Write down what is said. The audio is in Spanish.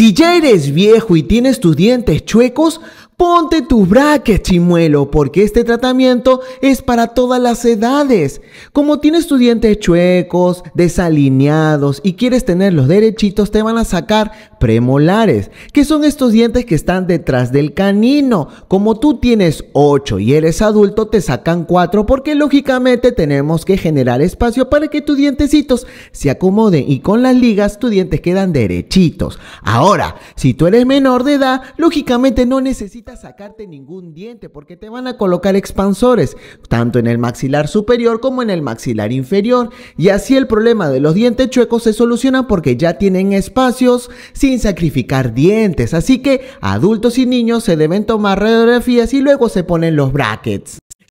Si ya eres viejo y tienes tus dientes chuecos, Ponte tu brackets, chimuelo, porque este tratamiento es para todas las edades. Como tienes tus dientes chuecos, desalineados y quieres tenerlos derechitos, te van a sacar premolares, que son estos dientes que están detrás del canino. Como tú tienes 8 y eres adulto, te sacan 4 porque lógicamente tenemos que generar espacio para que tus dientecitos se acomoden y con las ligas tus dientes quedan derechitos. Ahora, si tú eres menor de edad, lógicamente no necesitas sacarte ningún diente porque te van a colocar expansores, tanto en el maxilar superior como en el maxilar inferior. Y así el problema de los dientes chuecos se soluciona porque ya tienen espacios sin sacrificar dientes. Así que adultos y niños se deben tomar radiografías y luego se ponen los brackets.